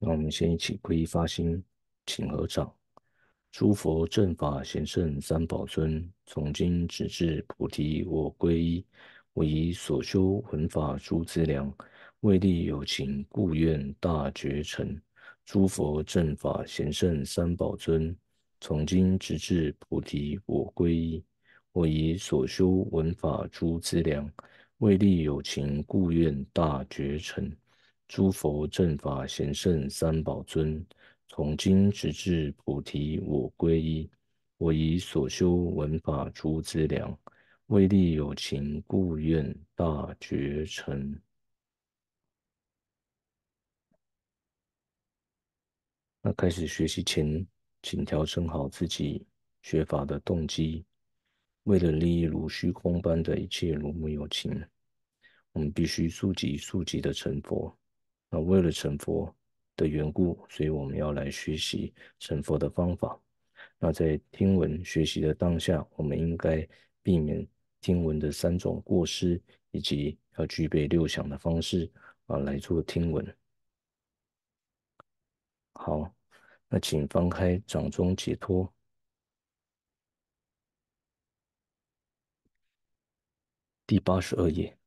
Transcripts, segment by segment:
那我们先一起皈依发心，请合掌。诸佛正法贤圣三宝尊，从今直至菩提，我皈依。我以所修闻法诸资粮，为利有情故，愿大觉成。诸佛正法贤圣三宝尊，从今直至菩提，我皈依。我以所修闻法诸资粮，为利有情故，愿大觉成。诸佛正法贤圣三宝尊，从今直至菩提，我皈依。我以所修闻法诸资粮，为利有情故，愿大觉成。那开始学习前，请调整好自己学法的动机，为了利益如虚空般的一切如母有情，我们必须速疾速疾的成佛。那为了成佛的缘故，所以我们要来学习成佛的方法。那在听闻学习的当下，我们应该避免听闻的三种过失，以及要具备六想的方式啊来做听闻。好，那请翻开掌中解脱第八十二页。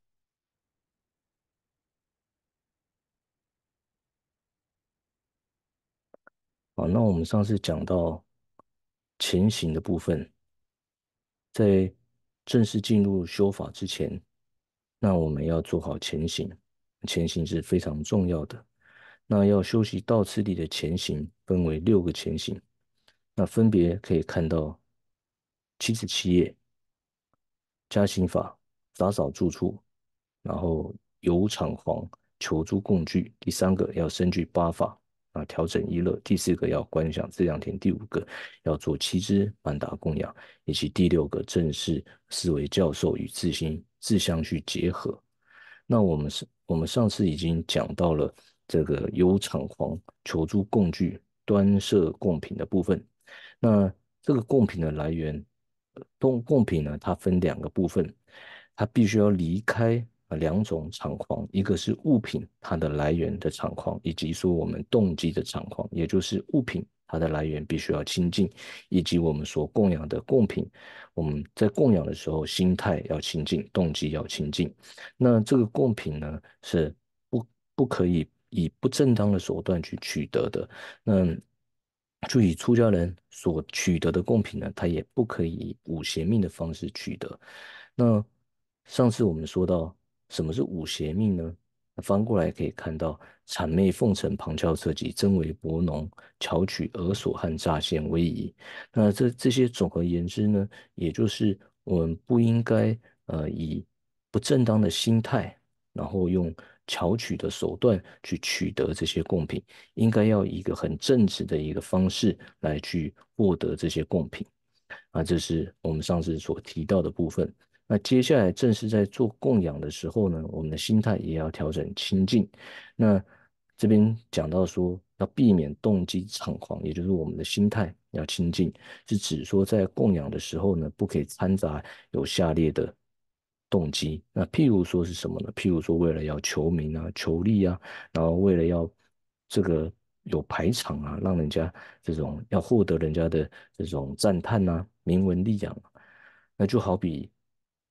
好，那我们上次讲到前行的部分，在正式进入修法之前，那我们要做好前行，前行是非常重要的。那要修习道次第的前行，分为六个前行，那分别可以看到七十七页，加行法，打扫住处，然后有厂房，求租共具，第三个要身具八法。啊，调整一乐，第四个要观想这两天，第五个要做七支曼达供养，以及第六个正式思维教授与自心自相去结合。那我们是我们上次已经讲到了这个有厂房求助共具端设供品的部分。那这个供品的来源，供供品呢，它分两个部分，它必须要离开。两种场况，一个是物品它的来源的场况，以及说我们动机的场况，也就是物品它的来源必须要清净，以及我们所供养的供品，我们在供养的时候心态要清净，动机要清净。那这个供品呢，是不不可以以不正当的手段去取得的。那就以出家人所取得的供品呢，他也不可以五邪命的方式取得。那上次我们说到。什么是五邪命呢？翻过来可以看到，谄媚奉承、旁敲侧击、真伪伯农，巧取而所和诈献威仪。那这这些总而言之呢，也就是我们不应该呃以不正当的心态，然后用巧取的手段去取得这些贡品，应该要一个很正直的一个方式来去获得这些贡品。啊，这是我们上次所提到的部分。那接下来正是在做供养的时候呢，我们的心态也要调整清净。那这边讲到说，要避免动机猖狂，也就是我们的心态要清净，是指说在供养的时候呢，不可以掺杂有下列的动机。那譬如说是什么呢？譬如说为了要求名啊、求利啊，然后为了要这个有排场啊，让人家这种要获得人家的这种赞叹啊、名闻利养，那就好比。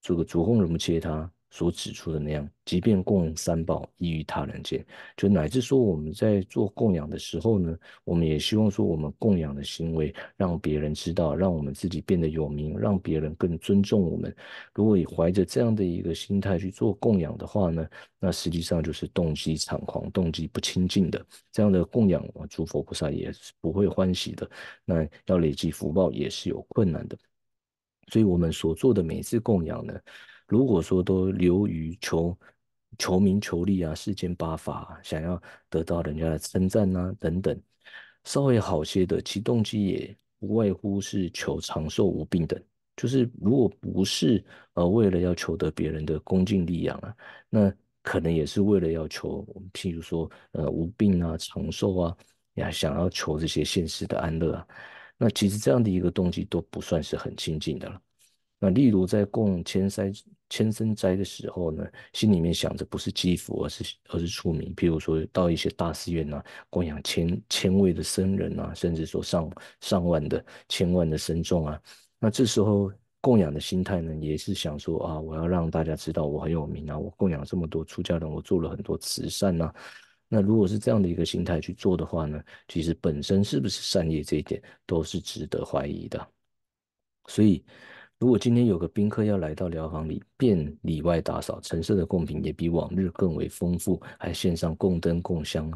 这个主公人物切他所指出的那样，即便供三宝，异于他人见，就乃至说我们在做供养的时候呢，我们也希望说我们供养的行为让别人知道，让我们自己变得有名，让别人更尊重我们。如果你怀着这样的一个心态去做供养的话呢，那实际上就是动机猖狂、动机不清净的这样的供养，诸佛菩萨也是不会欢喜的。那要累积福报也是有困难的。所以，我们所做的每一次供养呢，如果说都流于求求名求利啊，世间八法，想要得到人家的称赞啊，等等，稍微好些的其动机也不外乎是求长寿无病等。就是如果不是呃为了要求得别人的恭敬力养啊，那可能也是为了要求，譬如说呃无病啊、长寿啊呀，想要求这些现世的安乐啊。那其实这样的一个动机都不算是很清近的了。那例如在供千山、千生斋的时候呢，心里面想着不是积福，而是而是出名。譬如说到一些大寺院啊，供养千千位的僧人啊，甚至说上上万的、千万的僧众啊，那这时候供养的心态呢，也是想说啊，我要让大家知道我很有名啊，我供养这么多出家人，我做了很多慈善啊。那如果是这样的一个心态去做的话呢，其实本身是不是善业这一点都是值得怀疑的。所以，如果今天有个宾客要来到疗房里，便里外打扫，陈设的贡品也比往日更为丰富，还献上供灯、供香，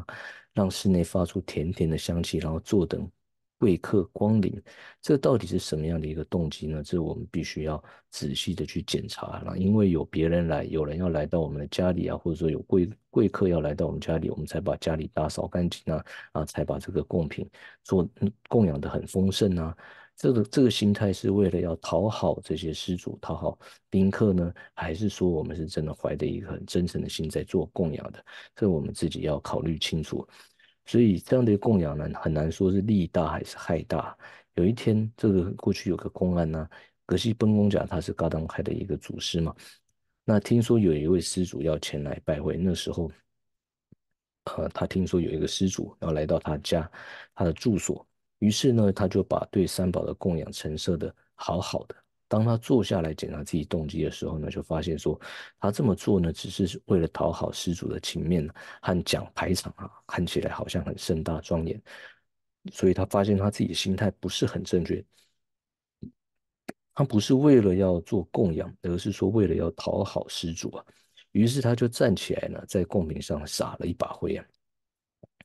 让室内发出甜甜的香气，然后坐等。贵客光临，这到底是什么样的一个动机呢？这我们必须要仔细的去检查了。因为有别人来，有人要来到我们的家里啊，或者说有贵贵客要来到我们家里，我们才把家里打扫干净啊，啊，才把这个贡品做供养的很丰盛啊。这个这个心态是为了要讨好这些施主，讨好宾客呢，还是说我们是真的怀着一个很真诚的心在做供养的？这我们自己要考虑清楚。所以这样的供养呢，很难说是利大还是害大。有一天，这个过去有个公案呢，格西本公甲他是嘎当开的一个祖师嘛。那听说有一位施主要前来拜会，那时候，呃，他听说有一个施主要来到他家，他的住所，于是呢，他就把对三宝的供养陈设的好好的。当他坐下来检查自己动机的时候呢，就发现说他这么做呢，只是为了讨好施主的情面和讲排场啊，看起来好像很盛大庄严。所以他发现他自己的心态不是很正确，他不是为了要做供养，而是说为了要讨好施主啊。于是他就站起来呢，在贡品上撒了一把灰啊。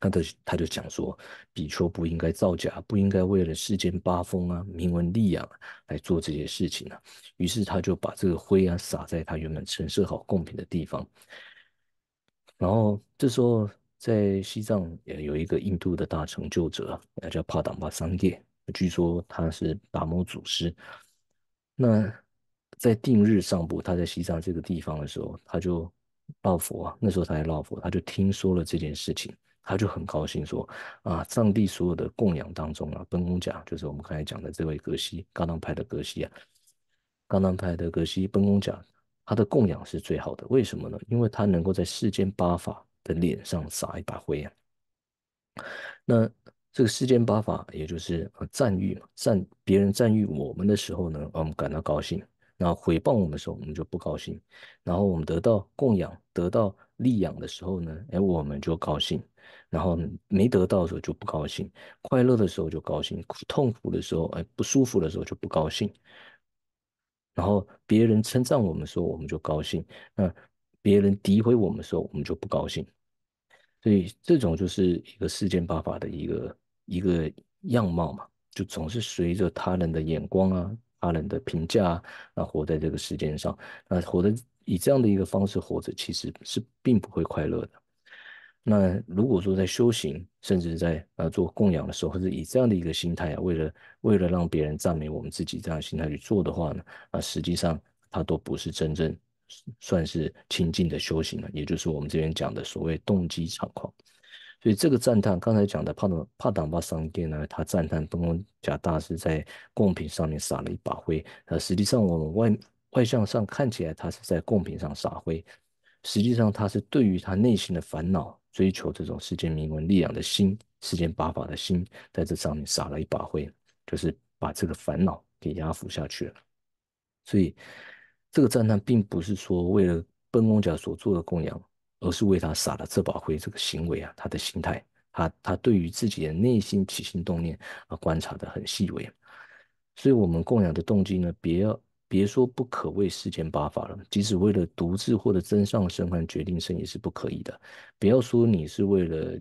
他的他就讲说，比丘不应该造假，不应该为了世间八风啊、名闻利养来做这些事情啊。于是他就把这个灰啊撒在他原本陈设好贡品的地方。然后这时候在西藏也有一个印度的大成就者，那叫帕党巴桑殿，据说他是达摩祖师。那在定日上部，他在西藏这个地方的时候，他就抱佛。那时候他在抱佛，他就听说了这件事情。他就很高兴说：“啊，上帝所有的供养当中啊，本公甲就是我们刚才讲的这位格西，刚当派的格西啊，刚当派的格西本公甲，他的供养是最好的。为什么呢？因为他能够在世间八法的脸上撒一把灰啊。那这个世间八法，也就是赞誉嘛，赞别人赞誉我们的时候呢，我们感到高兴；那毁谤我们的时候，我们就不高兴。然后我们得到供养、得到利养的时候呢，哎，我们就高兴。”然后没得到的时候就不高兴，快乐的时候就高兴，痛苦的时候哎不舒服的时候就不高兴。然后别人称赞我们说我们就高兴，那别人诋毁我们说我们就不高兴。所以这种就是一个世间八法的一个一个样貌嘛，就总是随着他人的眼光啊、他人的评价啊，那活在这个世间上，那活的以这样的一个方式活着，其实是并不会快乐的。那如果说在修行，甚至在呃做供养的时候，或者以这样的一个心态啊，为了为了让别人赞美我们自己这样心态去做的话呢，啊，实际上它都不是真正算是清净的修行了，也就是我们这边讲的所谓动机状况。所以这个赞叹，刚才讲的帕党帕党巴商店呢，他赞叹东公甲大师在贡品上面撒了一把灰，呃，实际上我们外外向上看起来他是在贡品上撒灰，实际上他是对于他内心的烦恼。追求这种世间名闻力量的心，世间八法的心，在这上面撒了一把灰，就是把这个烦恼给压服下去了。所以，这个赞叹并不是说为了笨公贾所做的供养，而是为他撒了这把灰这个行为啊，他的心态，他他对于自己的内心起心动念啊，观察的很细微。所以，我们供养的动机呢，别。别说不可谓世间八法了，即使为了独自获得真上身和决定生也是不可以的。不要说你是为了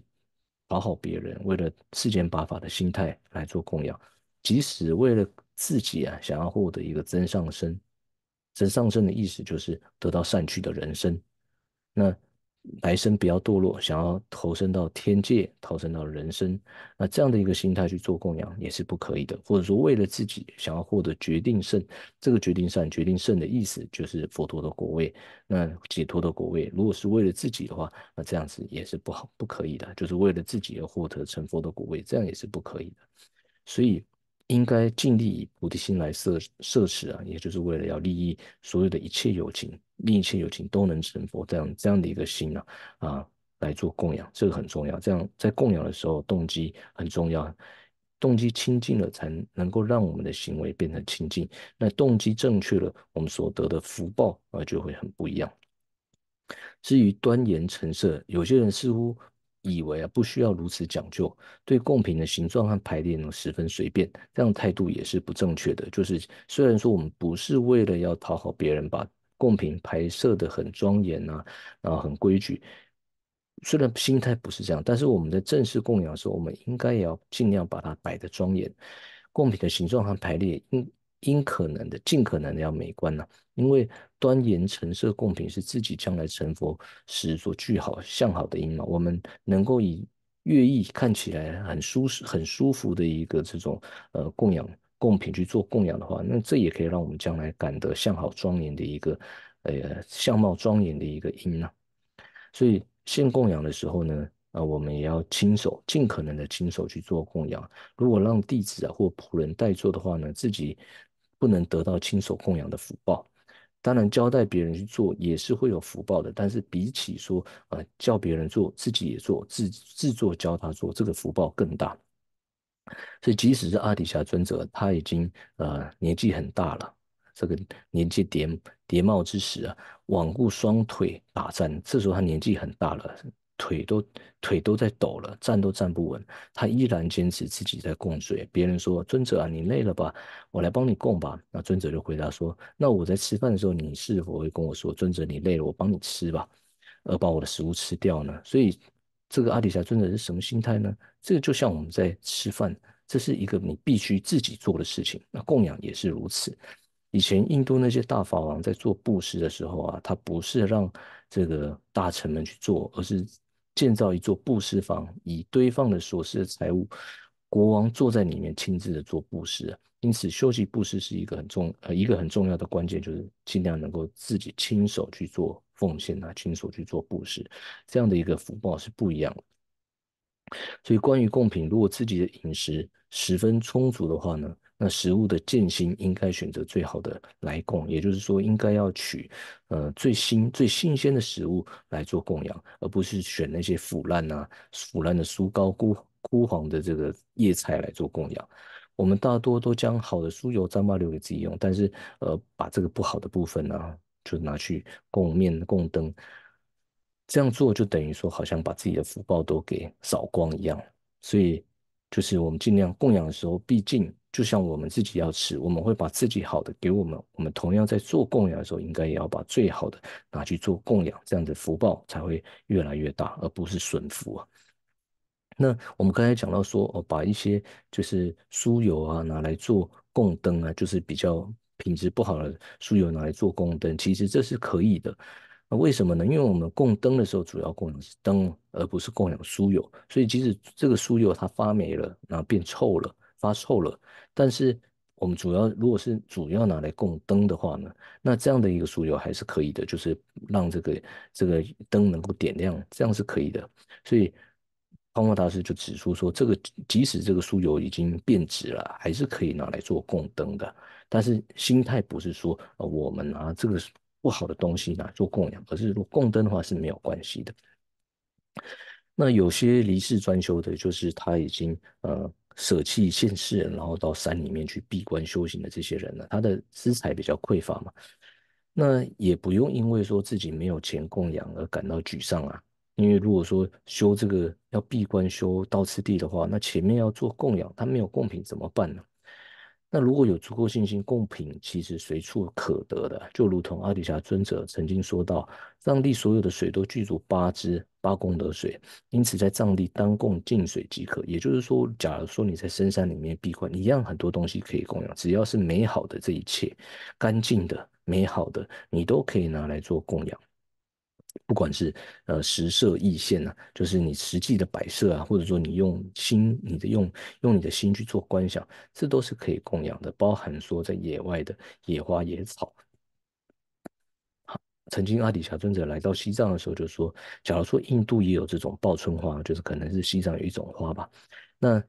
讨好别人，为了世间八法的心态来做供养，即使为了自己啊，想要获得一个真上身，真上身的意思就是得到善趣的人生。那来生不要堕落，想要投身到天界，投身到人生，那这样的一个心态去做供养也是不可以的。或者说，为了自己想要获得决定胜，这个决定上决定胜的意思就是佛陀的果位，那解脱的果位。如果是为了自己的话，那这样子也是不好、不可以的。就是为了自己而获得成佛的果位，这样也是不可以的。所以应该尽力以菩提心来摄摄持啊，也就是为了要利益所有的一切友情。令一切有情都能成佛，这样这样的一个心呢，啊，来做供养，这个很重要。这样在供养的时候，动机很重要，动机清净了，才能够让我们的行为变成清净。那动机正确了，我们所得的福报啊，就会很不一样。至于端严成色，有些人似乎以为啊，不需要如此讲究，对贡品的形状和排列呢，十分随便，这样态度也是不正确的。就是虽然说我们不是为了要讨好别人吧。贡品排设的很庄严呐，后很规矩。虽然心态不是这样，但是我们在正式供养时，候，我们应该也要尽量把它摆的庄严。贡品的形状和排列，应应可能的，尽可能的要美观呢。因为端严陈设贡品是自己将来成佛时所具好向好的因嘛。我们能够以乐意看起来很舒适、很舒服的一个这种呃供养。贡品去做供养的话，那这也可以让我们将来感得相好庄严的一个呃相貌庄严的一个因呢。所以现供养的时候呢，啊，我们也要亲手尽可能的亲手去做供养。如果让弟子啊或仆人代做的话呢，自己不能得到亲手供养的福报。当然，交代别人去做也是会有福报的，但是比起说啊叫别人做自己也做自自做教他做，这个福报更大。所以，即使是阿底峡尊者，他已经呃年纪很大了。这个年纪叠叠帽之时啊，罔顾双腿打颤，这时候他年纪很大了，腿都腿都在抖了，站都站不稳。他依然坚持自己在供水。别人说尊者啊，你累了吧，我来帮你供吧。那尊者就回答说，那我在吃饭的时候，你是否会跟我说，尊者你累了，我帮你吃吧，而把我的食物吃掉呢？所以。这个阿底峡尊者是什么心态呢？这个就像我们在吃饭，这是一个你必须自己做的事情。那供养也是如此。以前印度那些大法王在做布施的时候啊，他不是让这个大臣们去做，而是建造一座布施房，以堆放的琐事的财物，国王坐在里面亲自的做布施。因此，修习布施是一个很重呃一个很重要的关键，就是尽量能够自己亲手去做。奉献啊，亲手去做布施，这样的一个福报是不一样的。所以，关于贡品，如果自己的饮食十分充足的话呢，那食物的见心应该选择最好的来供，也就是说，应该要取呃最新、最新鲜的食物来做供养，而不是选那些腐烂呐、腐烂的酥糕、枯枯黄的这个叶菜来做供养。我们大多都将好的酥油、糌粑留给自己用，但是呃，把这个不好的部分呢？就拿去供面供灯，这样做就等于说好像把自己的福报都给扫光一样。所以，就是我们尽量供养的时候，毕竟就像我们自己要吃，我们会把自己好的给我们，我们同样在做供养的时候，应该也要把最好的拿去做供养，这样的福报才会越来越大，而不是损福啊。那我们刚才讲到说，哦，把一些就是酥油啊拿来做供灯啊，就是比较。品质不好的酥油拿来做供灯，其实这是可以的。那为什么呢？因为我们供灯的时候主要供养是灯，而不是供养酥油。所以即使这个酥油它发霉了，然后变臭了、发臭了，但是我们主要如果是主要拿来供灯的话呢，那这样的一个酥油还是可以的，就是让这个这个灯能够点亮，这样是可以的。所以方方大师就指出说，这个即使这个酥油已经变质了，还是可以拿来做供灯的。但是心态不是说，呃，我们拿这个不好的东西拿做供养，而是如果供灯的话是没有关系的。那有些离世专修的，就是他已经呃舍弃现世，然后到山里面去闭关修行的这些人呢，他的资财比较匮乏嘛，那也不用因为说自己没有钱供养而感到沮丧啊。因为如果说修这个要闭关修到次第的话，那前面要做供养，他没有供品怎么办呢？那如果有足够信心，贡品其实随处可得的，就如同阿底峡尊者曾经说到，藏地所有的水都具足八支八功德水，因此在藏地单供净水即可。也就是说，假如说你在深山里面闭关，一样很多东西可以供养，只要是美好的这一切，干净的、美好的，你都可以拿来做供养。不管是呃食色异现啊，就是你实际的摆设啊，或者说你用心，你的用用你的心去做观想，这都是可以供养的。包含说在野外的野花野草，曾经阿底峡尊者来到西藏的时候就说，假如说印度也有这种报春花，就是可能是西藏有一种花吧，那。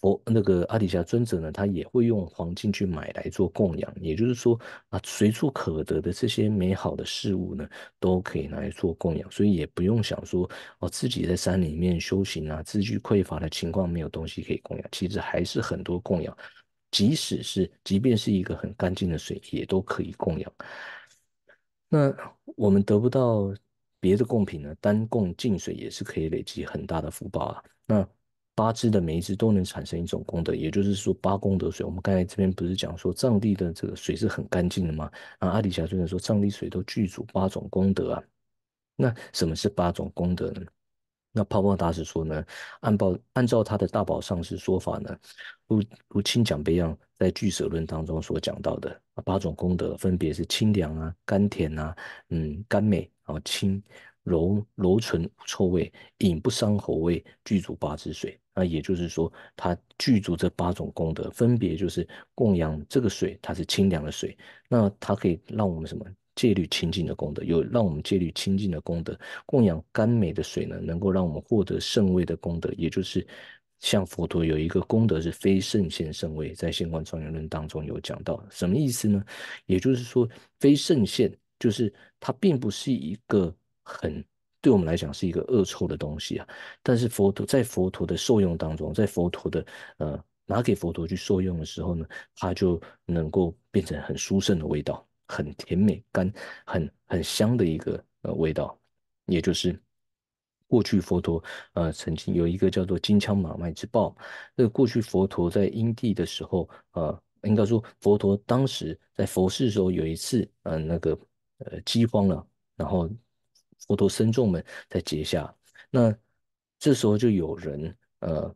佛那个阿底峡尊者呢，他也会用黄金去买来做供养，也就是说啊，随处可得的这些美好的事物呢，都可以拿来做供养，所以也不用想说哦，自己在山里面修行啊，资具匮乏的情况，没有东西可以供养，其实还是很多供养，即使是即便是一个很干净的水，也都可以供养。那我们得不到别的贡品呢，单供净水也是可以累积很大的福报啊。那。八支的每一支都能产生一种功德，也就是说八功德水。我们刚才这边不是讲说藏地的这个水是很干净的吗？啊，阿里霞尊者说藏地水都具足八种功德啊。那什么是八种功德呢？那泡泡大师说呢，按报按照他的大宝上师说法呢，如如清讲别一样，在聚舍论当中所讲到的八种功德分别是清凉啊、甘甜啊、嗯、甘美啊、清柔柔纯无臭味，饮不伤喉味，具足八支水。那也就是说，它具足这八种功德，分别就是供养这个水，它是清凉的水，那它可以让我们什么戒律清净的功德；有让我们戒律清净的功德，供养甘美的水呢，能够让我们获得圣位的功德。也就是像佛陀有一个功德是非圣贤圣位，在现观庄严论当中有讲到，什么意思呢？也就是说，非圣贤就是它并不是一个很。对我们来讲是一个恶臭的东西啊，但是佛陀在佛陀的受用当中，在佛陀的呃拿给佛陀去受用的时候呢，它就能够变成很殊胜的味道，很甜美、甘、很很香的一个呃味道。也就是过去佛陀呃曾经有一个叫做金枪马麦之报。那过去佛陀在因地的时候呃，应该说佛陀当时在佛世时候有一次呃那个呃饥荒了，然后。佛陀僧众们在结下，那这时候就有人呃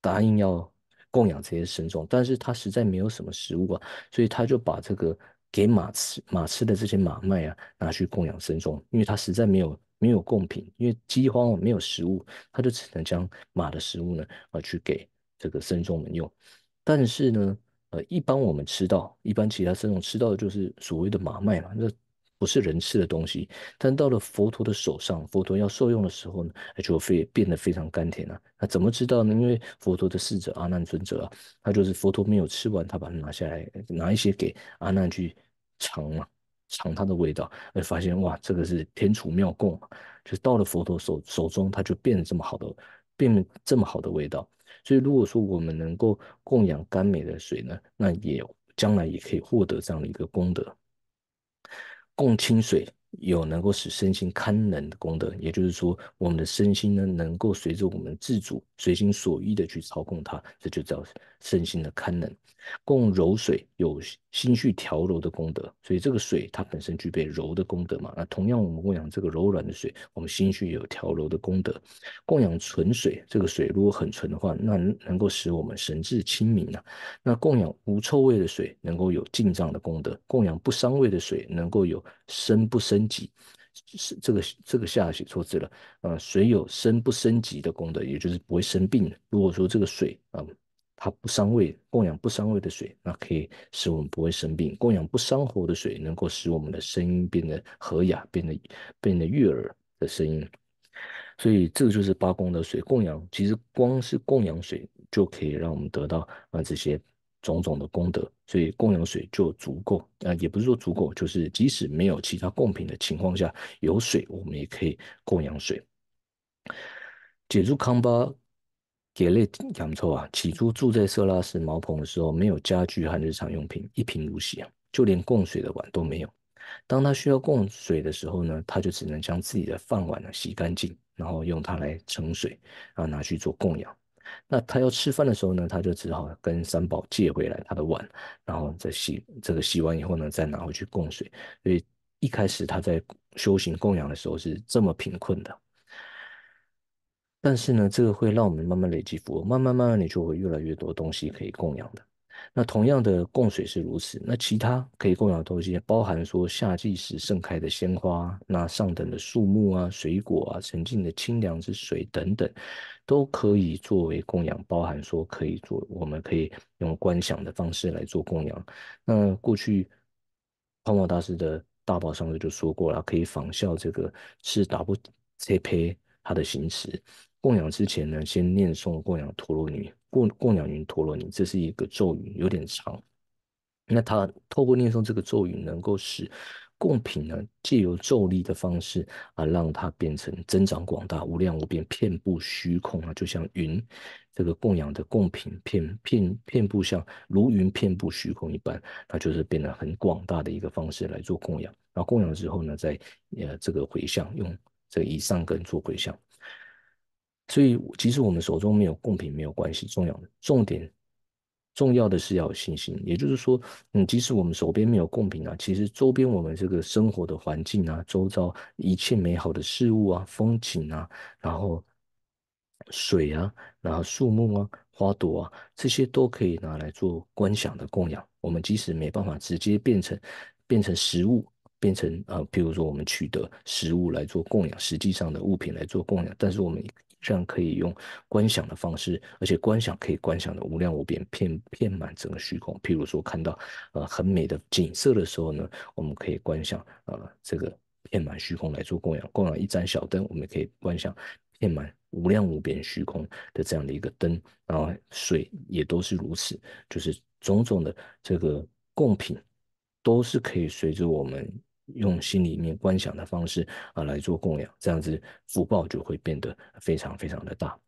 答应要供养这些僧众，但是他实在没有什么食物啊，所以他就把这个给马吃马吃的这些马麦啊拿去供养僧众，因为他实在没有没有贡品，因为饥荒没有食物，他就只能将马的食物呢呃去给这个僧众们用，但是呢呃一般我们吃到，一般其他僧众吃到的就是所谓的马麦嘛，那。不是人吃的东西，但到了佛陀的手上，佛陀要受用的时候呢，就非变得非常甘甜啊！那怎么知道呢？因为佛陀的侍者阿难尊者啊，他就是佛陀没有吃完，他把它拿下来，拿一些给阿难去尝嘛，尝它的味道，而发现哇，这个是天厨妙供，就到了佛陀手手中，它就变得这么好的，变这么好的味道。所以如果说我们能够供养甘美的水呢，那也将来也可以获得这样的一个功德。共清水有能够使身心堪能的功德，也就是说，我们的身心呢，能够随着我们自主、随心所欲的去操控它，这就叫身心的堪能。共柔水有。心绪调柔的功德，所以这个水它本身具备柔的功德嘛。那同样，我们供养这个柔软的水，我们心绪有调柔的功德。供养纯水，这个水如果很纯的话，那能够使我们神志清明啊。那供养无臭味的水，能够有进藏的功德；供养不伤胃的水，能够有生不生己。是这个这个下写错字了，嗯，水有生不生疾的功德，也就是不会生病。如果说这个水啊。它不伤胃，供养不伤胃的水，那可以使我们不会生病；供养不伤喉的水，能够使我们的声音变得和雅、变得变得悦耳的声音。所以，这就是八功德水供养。其实，光是供养水就可以让我们得到啊这些种种的功德。所以，供养水就足够。啊，也不是说足够，就是即使没有其他供品的情况下，有水我们也可以供养水。解除康巴。杰类杨臭啊，起初住在色拉市茅棚的时候，没有家具和日常用品，一贫如洗啊，就连供水的碗都没有。当他需要供水的时候呢，他就只能将自己的饭碗呢洗干净，然后用它来盛水然后拿去做供养。那他要吃饭的时候呢，他就只好跟三宝借回来他的碗，然后再洗这个洗完以后呢，再拿回去供水。所以一开始他在修行供养的时候是这么贫困的。但是呢，这个会让我们慢慢累积福慢慢慢慢你就会越来越多东西可以供养的。那同样的，供水是如此，那其他可以供养的东西，包含说夏季时盛开的鲜花，那上等的树木啊、水果啊、纯净的清凉之水等等，都可以作为供养，包含说可以做，我们可以用观想的方式来做供养。那过去，泡沫大师的大宝上师就说过了，可以仿效这个是 WCP 它的形式，供养之前呢，先念诵供养陀罗尼，供供养云陀罗尼，这是一个咒语，有点长。那他透过念诵这个咒语，能够使供品呢，借由咒力的方式啊，让它变成增长广大、无量无边、遍布虚空啊，就像云这个供养的供品，遍遍遍布像如云遍布虚空一般，它就是变得很广大的一个方式来做供养。然后供养之后呢，再呃这个回向，用这以上根做回向。所以，即使我们手中没有贡品，没有关系。重要的重点，重要的是要有信心。也就是说，嗯，即使我们手边没有贡品啊，其实周边我们这个生活的环境啊，周遭一切美好的事物啊，风景啊，然后水啊，然后树木啊，花朵啊，这些都可以拿来做观想的供养。我们即使没办法直接变成变成食物，变成呃，譬如说我们取得食物来做供养，实际上的物品来做供养，但是我们。这样可以用观想的方式，而且观想可以观想的无量无边，遍遍满整个虚空。譬如说看到呃很美的景色的时候呢，我们可以观想啊这个遍满虚空来做供养。供养一盏小灯，我们可以观想遍满无量无边虚空的这样的一个灯。然后水也都是如此，就是种种的这个供品都是可以随着我们。用心里面观想的方式啊来做供养，这样子福报就会变得非常非常的大。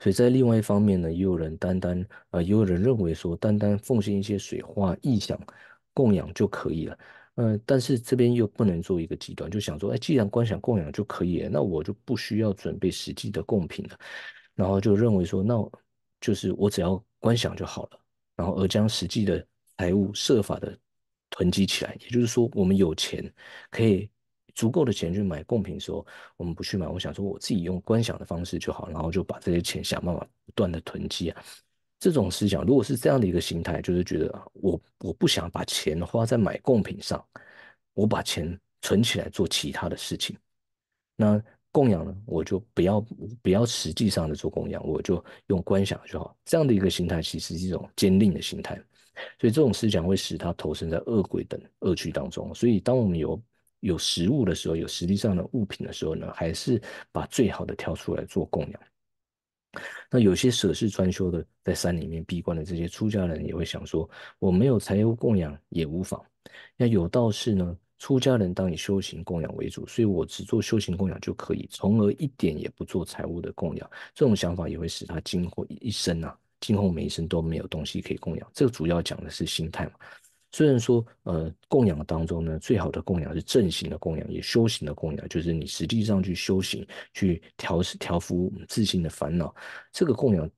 所以在另外一方面呢，也有人单单啊，也有人认为说，单单奉献一些水花、意想供养就可以了。嗯，但是这边又不能做一个极端，就想说，哎，既然观想供养就可以了，那我就不需要准备实际的贡品了。然后就认为说，那就是我只要观想就好了，然后而将实际的财务设法的。囤积起来，也就是说，我们有钱，可以足够的钱去买贡品的时候，我们不去买。我想说，我自己用观想的方式就好，然后就把这些钱想办法不断的囤积。啊。这种思想，如果是这样的一个心态，就是觉得啊，我我不想把钱花在买贡品上，我把钱存起来做其他的事情。那供养呢，我就不要不要实际上的做供养，我就用观想就好。这样的一个心态，其实是一种坚定的心态。所以这种思想会使他投身在恶鬼等恶趣当中。所以，当我们有有食物的时候，有实际上的物品的时候呢，还是把最好的挑出来做供养。那有些舍世专修的，在山里面闭关的这些出家人，也会想说：我没有财物供养也无妨。那有道是呢，出家人当以修行供养为主，所以我只做修行供养就可以，从而一点也不做财务的供养。这种想法也会使他惊后一生啊。今后每一生都没有东西可以供养，这个主要讲的是心态嘛。虽然说，呃，供养当中呢，最好的供养是正行的供养，也修行的供养，就是你实际上去修行，去调调伏自心的烦恼。这个供养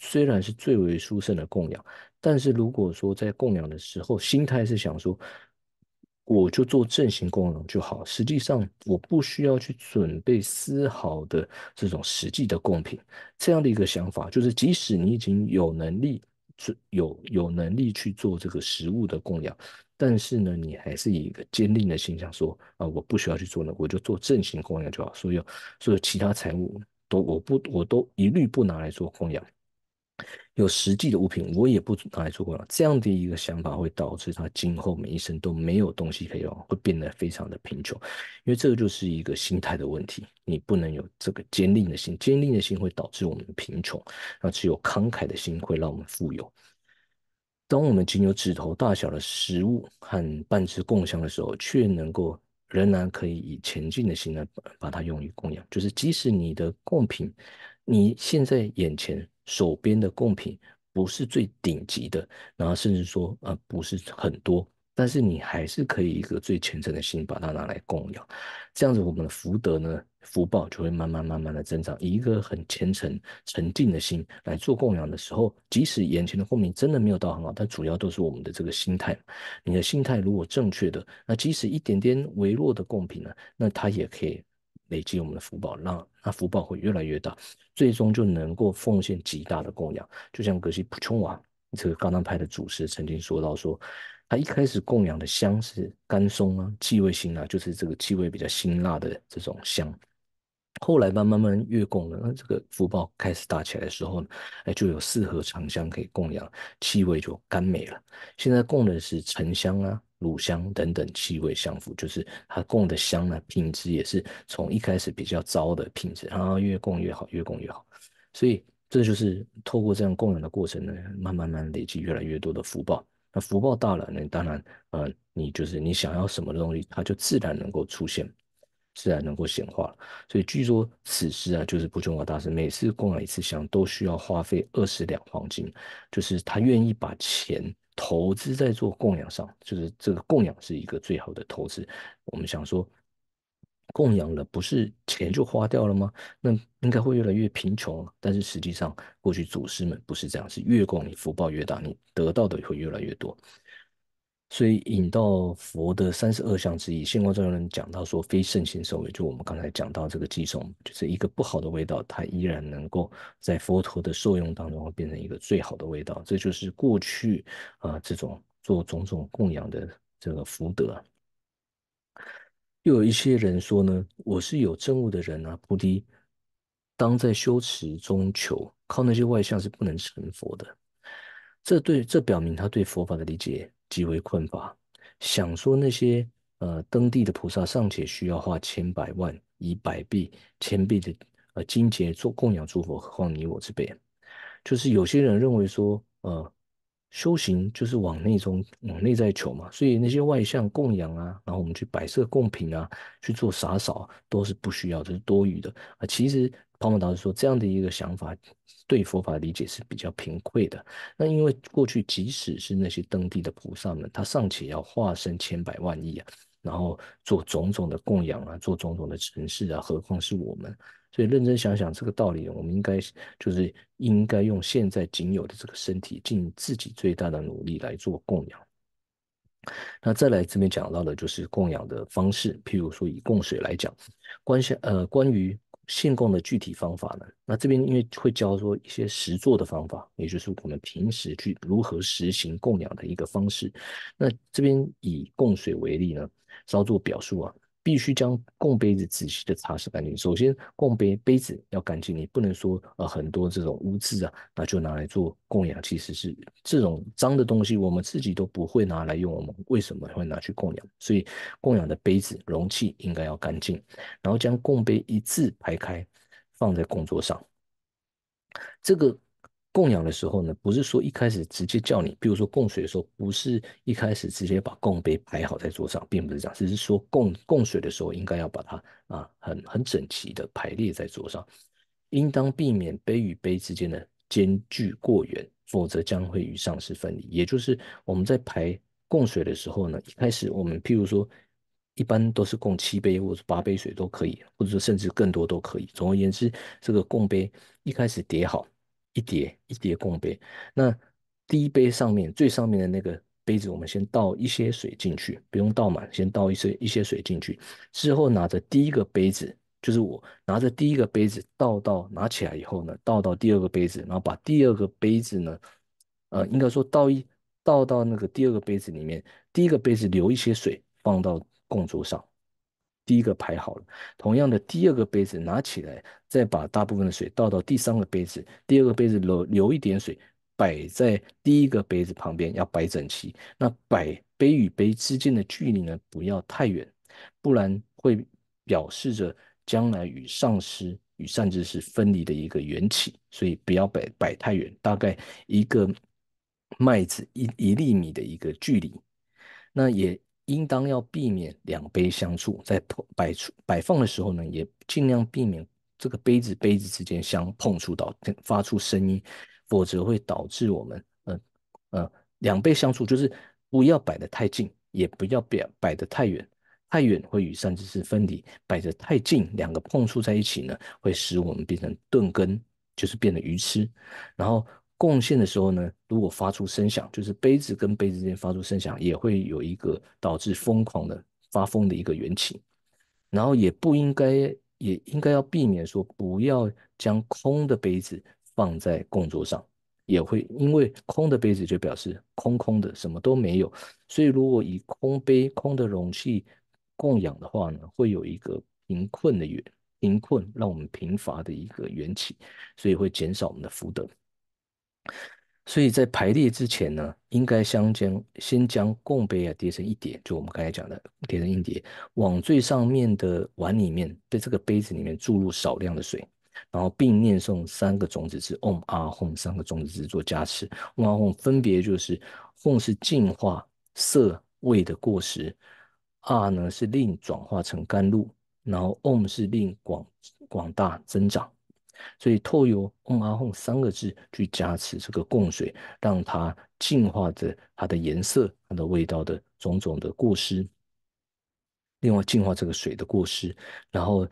虽然是最为殊胜的供养，但是如果说在供养的时候，心态是想说。我就做正行供养就好，实际上我不需要去准备丝毫的这种实际的贡品，这样的一个想法就是，即使你已经有能力有有能力去做这个食物的供养，但是呢，你还是以一个坚定的思想说，啊，我不需要去做呢，我就做正行供养就好，所有所有其他财物都我不我都一律不拿来做供养。有实际的物品，我也不拿来做供了。这样的一个想法会导致他今后每一生都没有东西可以用，会变得非常的贫穷。因为这个就是一个心态的问题，你不能有这个坚定的心，坚定的心会导致我们贫穷。那只有慷慨的心会让我们富有。当我们仅有指头大小的食物和半只共香的时候，却能够仍然可以以前进的心来把它用于供养，就是即使你的贡品，你现在眼前。手边的贡品不是最顶级的，然后甚至说呃不是很多，但是你还是可以一个最虔诚的心把它拿来供养，这样子我们的福德呢福报就会慢慢慢慢的增长。以一个很虔诚、沉静的心来做供养的时候，即使眼前的贡品真的没有到很好，但主要都是我们的这个心态。你的心态如果正确的，那即使一点点微弱的贡品呢，那它也可以。累积我们的福报，让那福报会越来越大，最终就能够奉献极大的供养。就像格西普琼瓦这个刚刚派的祖师曾经说到，说他一开始供养的香是甘松啊，气味辛辣，就是这个气味比较辛辣的这种香。后来慢慢慢越供了，那这个福报开始大起来的时候呢，哎，就有四盒长香可以供养，气味就甘美了。现在供的是沉香啊。乳香等等气味相符，就是它供的香呢，品质也是从一开始比较糟的品质，然后越供越好，越供越好。所以这就是透过这样供养的过程呢，慢慢慢累积越来越多的福报。那福报大了，那当然，呃，你就是你想要什么东西，它就自然能够出现，自然能够显化。所以据说此时啊，就是不穷法大师每次供养一次香都需要花费二十两黄金，就是他愿意把钱。投资在做供养上，就是这个供养是一个最好的投资。我们想说，供养了不是钱就花掉了吗？那应该会越来越贫穷。但是实际上，过去祖师们不是这样，是越供你福报越大，你得到的会越来越多。所以引到佛的三十二相之一，现光庄严人讲到说，非圣贤受味，就我们刚才讲到这个寄生，就是一个不好的味道，它依然能够在佛陀的受用当中变成一个最好的味道。这就是过去啊，这种做种种供养的这个福德。又有一些人说呢，我是有正悟的人啊，菩提当在修持中求，靠那些外相是不能成佛的。这对这表明他对佛法的理解。极为困乏，想说那些呃登地的菩萨尚且需要花千百万以百币千币的呃金钱做供养诸佛，何况你我之辈？就是有些人认为说，呃，修行就是往内中往内在求嘛，所以那些外向供养啊，然后我们去摆设供品啊，去做洒扫都是不需要，这是多余的啊。其实。方们导师说，这样的一个想法对佛法理解是比较贫匮的。那因为过去，即使是那些登地的菩萨们，他尚且要化身千百万亿啊，然后做种种的供养啊，做种种的城市啊，何况是我们？所以认真想想这个道理，我们应该就是应该用现在仅有的这个身体，尽自己最大的努力来做供养。那再来这边讲到的就是供养的方式，譬如说以供水来讲，关下呃关于。限供的具体方法呢？那这边因为会教说一些实做的方法，也就是我们平时去如何实行供养的一个方式。那这边以供水为例呢，稍作表述啊。必须将供杯子仔细的擦拭干净。首先，供杯杯子要干净，你不能说呃很多这种污渍啊，那就拿来做供养。其实是这种脏的东西，我们自己都不会拿来用，我们为什么会拿去供养？所以，供养的杯子、容器应该要干净。然后将供杯一字排开，放在供桌上。这个。供养的时候呢，不是说一开始直接叫你，比如说供水的时候，不是一开始直接把供杯摆好在桌上，并不是这样，只是说供供水的时候应该要把它啊很很整齐的排列在桌上，应当避免杯与杯之间的间距过远，否则将会与上师分离。也就是我们在排供水的时候呢，一开始我们譬如说一般都是供七杯或者八杯水都可以，或者说甚至更多都可以。总而言之，这个供杯一开始叠好。一叠一叠供杯，那第一杯上面最上面的那个杯子，我们先倒一些水进去，不用倒满，先倒一些一些水进去。之后拿着第一个杯子，就是我拿着第一个杯子倒到拿起来以后呢，倒到第二个杯子，然后把第二个杯子呢，呃，应该说倒一倒到那个第二个杯子里面，第一个杯子留一些水放到供桌上。第一个排好了，同样的，第二个杯子拿起来，再把大部分的水倒到第三个杯子，第二个杯子留留一点水，摆在第一个杯子旁边，要摆整齐。那摆杯与杯之间的距离呢，不要太远，不然会表示着将来与上师与善知识分离的一个缘起，所以不要摆摆太远，大概一个麦子一一粒米的一个距离，那也。应当要避免两杯相触，在摆出摆放的时候呢，也尽量避免这个杯子杯子之间相碰触到发出声音，否则会导致我们，嗯嗯，两杯相触就是不要摆得太近，也不要摆摆得太远，太远会与三十四分离，摆得太近两个碰触在一起呢，会使我们变成钝根，就是变得愚痴，然后。贡献的时候呢，如果发出声响，就是杯子跟杯子之间发出声响，也会有一个导致疯狂的发疯的一个缘起。然后也不应该，也应该要避免说，不要将空的杯子放在供桌上，也会因为空的杯子就表示空空的，什么都没有。所以如果以空杯、空的容器供养的话呢，会有一个贫困的缘，贫困让我们贫乏的一个缘起，所以会减少我们的福德。所以在排列之前呢，应该先将先将供杯啊叠成一叠，就我们刚才讲的叠成一叠，往最上面的碗里面，在这个杯子里面注入少量的水，然后并念诵三个种子字 Om 阿 m 三个种子字做加持。Om 阿 m 分别就是，Om 是净化色味的过时 r 呢是令转化成甘露，然后 Om 是令广广大增长。所以，透由 o n ahom” 三个字去加持这个供水，让它净化的它的颜色、它的味道的种种的过失；另外，净化这个水的过失。然后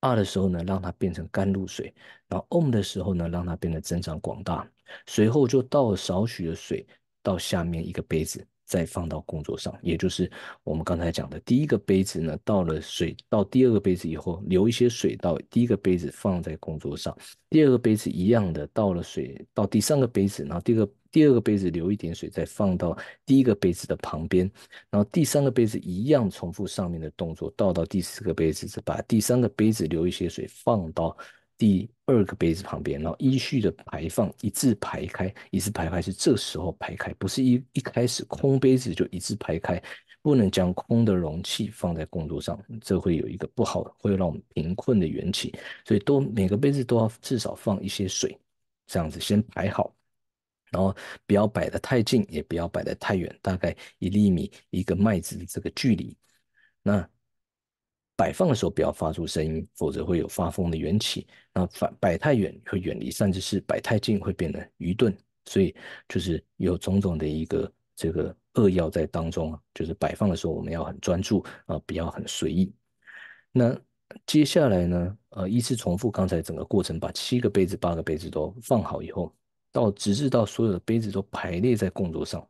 r 的时候呢，让它变成甘露水；然后 om 的时候呢，让它变得增长广大。随后就倒少许的水到下面一个杯子。再放到工作上，也就是我们刚才讲的第一个杯子呢，倒了水，倒第二个杯子以后，留一些水到第一个杯子放在工作上。第二个杯子一样的，倒了水，倒第三个杯子，然后第个第二个杯子留一点水，再放到第一个杯子的旁边。然后第三个杯子一样重复上面的动作，倒到第四个杯子，把第三个杯子留一些水放到。第二个杯子旁边，然后依序的排放，一字排开，一字排开是这时候排开，不是一一开始空杯子就一字排开，不能将空的容器放在供桌上，这会有一个不好，会让我们贫困的缘起，所以都每个杯子都要至少放一些水，这样子先排好，然后不要摆得太近，也不要摆得太远，大概一厘米一个麦子的这个距离，那。摆放的时候不要发出声音，否则会有发疯的缘起。那摆摆太远会远离，甚至是摆太近会变得愚钝。所以就是有种种的一个这个恶要在当中。就是摆放的时候我们要很专注啊，不要很随意。那接下来呢，呃，依次重复刚才整个过程，把七个杯子、八个杯子都放好以后，到直至到所有的杯子都排列在供桌上。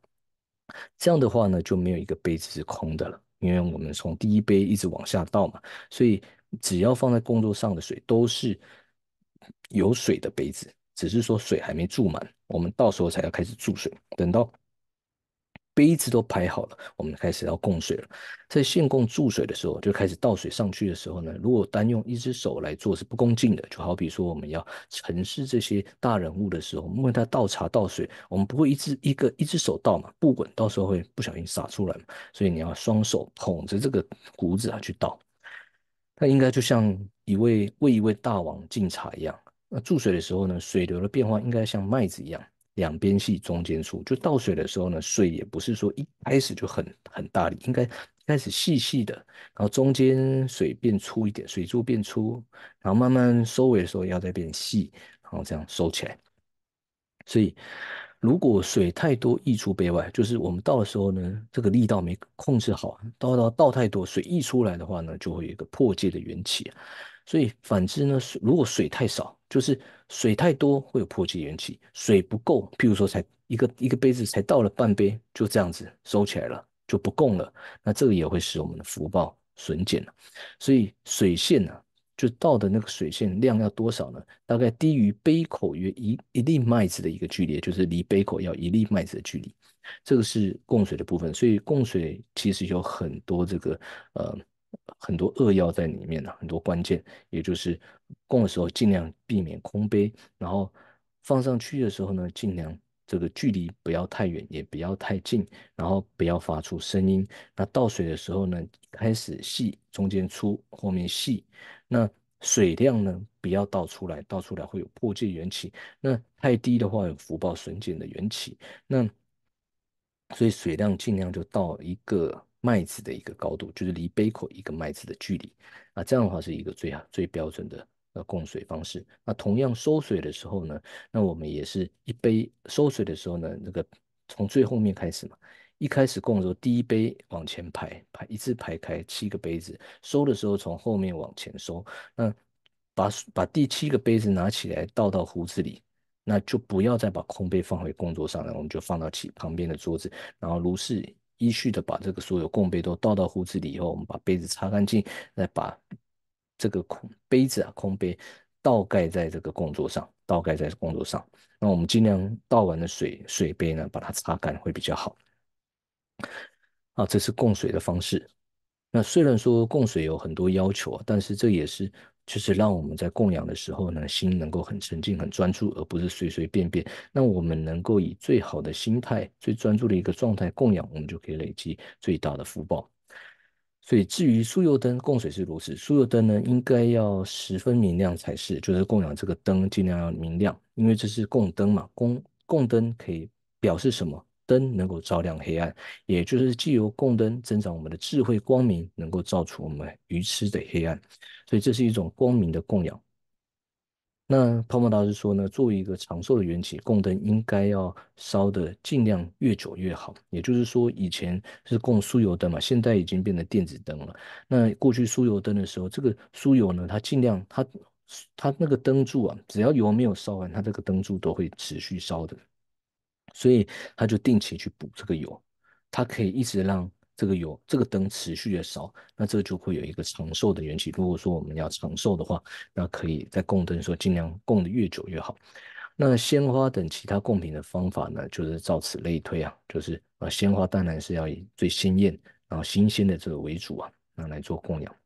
这样的话呢，就没有一个杯子是空的了。因为我们从第一杯一直往下倒嘛，所以只要放在工作上的水都是有水的杯子，只是说水还没注满，我们到时候才要开始注水，等到。杯子都排好了，我们开始要供水了。在现供注水的时候，就开始倒水上去的时候呢，如果单用一只手来做是不恭敬的，就好比说我们要城市这些大人物的时候，我们为他倒茶倒水，我们不会一只一个一只手倒嘛，不稳，到时候会不小心洒出来嘛。所以你要双手捧着这个壶子啊去倒，那应该就像一位为一位大王敬茶一样。那注水的时候呢，水流的变化应该像麦子一样。两边细，中间粗。就倒水的时候呢，水也不是说一开始就很很大力，应该开始细细的，然后中间水变粗一点，水柱变粗，然后慢慢收尾的时候要再变细，然后这样收起来。所以，如果水太多溢出杯外，就是我们倒的时候呢，这个力道没控制好，倒到倒太多水溢出来的话呢，就会有一个破戒的缘起。所以反之呢，水如果水太少，就是水太多会有破解元气，水不够，譬如说才一个一个杯子才倒了半杯，就这样子收起来了就不供了，那这个也会使我们的福报损减了。所以水线呢，就倒的那个水线量要多少呢？大概低于杯口约一一粒麦子的一个距离，就是离杯口要一粒麦子的距离，这个是供水的部分。所以供水其实有很多这个呃。很多扼要在里面呢，很多关键，也就是供的时候尽量避免空杯，然后放上去的时候呢，尽量这个距离不要太远，也不要太近，然后不要发出声音。那倒水的时候呢，开始细，中间粗，后面细。那水量呢，不要倒出来，倒出来会有破戒缘起。那太低的话有福报损减的缘起。那所以水量尽量就到一个。麦子的一个高度，就是离杯口一个麦子的距离。那这样的话是一个最啊最标准的呃供水方式。那同样收水的时候呢，那我们也是一杯收水的时候呢，那个从最后面开始嘛，一开始供的时候第一杯往前排排，一字排开七个杯子，收的时候从后面往前收，那把把第七个杯子拿起来倒到壶子里，那就不要再把空杯放回工作上了，我们就放到旁边的桌子，然后如是。依序的把这个所有供杯都倒到壶子里以后，我们把杯子擦干净，再把这个空杯子啊空杯倒盖在这个供桌上，倒盖在供桌上。那我们尽量倒完的水水杯呢，把它擦干会比较好。啊，这是供水的方式。那虽然说供水有很多要求，但是这也是。就是让我们在供养的时候呢，心能够很沉静、很专注，而不是随随便便。那我们能够以最好的心态、最专注的一个状态供养，我们就可以累积最大的福报。所以，至于酥油灯供水是如此，酥油灯呢，应该要十分明亮才是。就是供养这个灯，尽量要明亮，因为这是供灯嘛。供供灯可以表示什么？灯能够照亮黑暗，也就是既由供灯增长我们的智慧光明，能够照出我们愚痴的黑暗，所以这是一种光明的供养。那泡沫大师说呢，作为一个长寿的缘起，供灯应该要烧的尽量越久越好。也就是说，以前是供酥油灯嘛，现在已经变成电子灯了。那过去酥油灯的时候，这个酥油呢，它尽量它它那个灯柱啊，只要油没有烧完，它这个灯柱都会持续烧的。所以他就定期去补这个油，它可以一直让这个油这个灯持续的烧，那这个就会有一个长寿的元气。如果说我们要长寿的话，那可以在供灯的时候尽量供的越久越好。那鲜花等其他供品的方法呢，就是照此类推啊，就是啊，鲜花当然是要以最新艳然后新鲜的这个为主啊，那来做供养。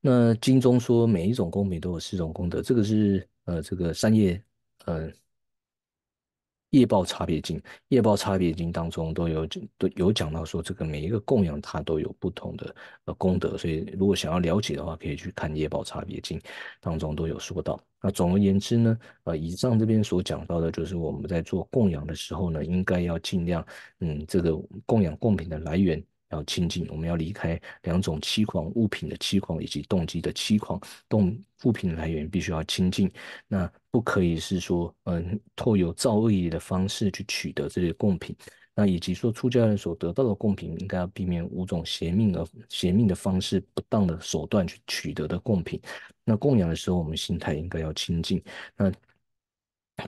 那金中说每一种供品都有四种功德，这个是呃这个三叶呃。《业报差别经》，《业报差别经》当中都有都有讲到说，这个每一个供养它都有不同的呃功德，所以如果想要了解的话，可以去看《业报差别经》当中都有说到。那总而言之呢，呃，以上这边所讲到的就是我们在做供养的时候呢，应该要尽量嗯，这个供养供品的来源。要清净，我们要离开两种欺狂物品的欺狂以及动机的欺狂，动物品的来源必须要清净，那不可以是说，嗯，透过造恶业的方式去取得这些贡品。那以及说出家人所得到的贡品，应该要避免五种邪命的邪命的方式，不当的手段去取得的贡品。那供养的时候，我们心态应该要清净。那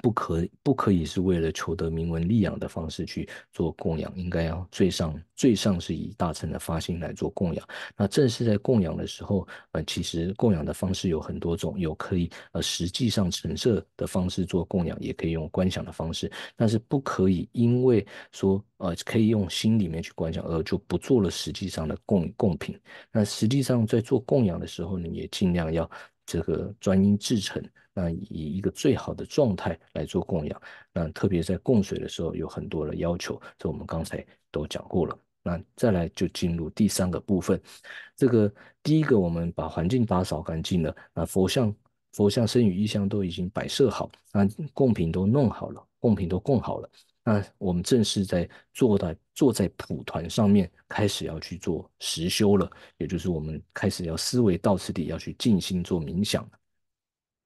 不可不可以是为了求得名闻利养的方式去做供养，应该要最上最上是以大乘的发心来做供养。那正是在供养的时候，呃，其实供养的方式有很多种，有可以呃实际上陈设的方式做供养，也可以用观想的方式。但是不可以因为说呃可以用心里面去观想而就不做了实际上的供供品。那实际上在做供养的时候呢，也尽量要这个专一至诚。那以一个最好的状态来做供养，那特别在供水的时候有很多的要求，这我们刚才都讲过了。那再来就进入第三个部分，这个第一个我们把环境打扫干净了，那佛像、佛像身与意象都已经摆设好，那供品都弄好了，贡品都供好了。那我们正式在坐在坐在蒲团上面，开始要去做实修了，也就是我们开始要思维到此地要去静心做冥想。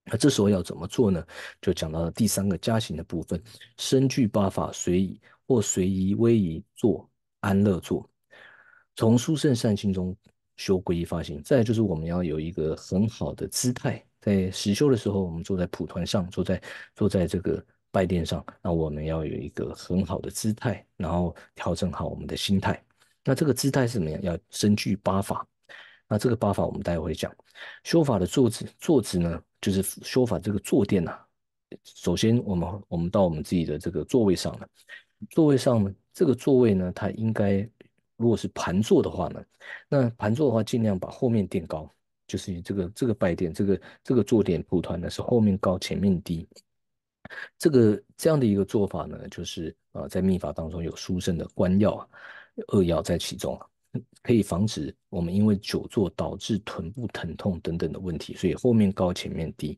那这时候要怎么做呢？就讲到了第三个加行的部分，身具八法随以或随移微移坐安乐坐，从殊胜善性中修皈依发心。再就是我们要有一个很好的姿态，在实修的时候，我们坐在蒲团上，坐在坐在这个拜殿上，那我们要有一个很好的姿态，然后调整好我们的心态。那这个姿态是什么样？要身具八法。那这个八法我们待会讲，修法的坐姿，坐姿呢就是修法这个坐垫呐。首先我们我们到我们自己的这个座位上了，座位上呢这个座位呢它应该如果是盘坐的话呢，那盘坐的话尽量把后面垫高，就是这个这个拜垫这个这个坐垫蒲团呢是后面高前面低，这个这样的一个做法呢就是啊在密法当中有殊胜的官要、二要在其中啊。可以防止我们因为久坐导致臀部疼痛等等的问题，所以后面高前面低。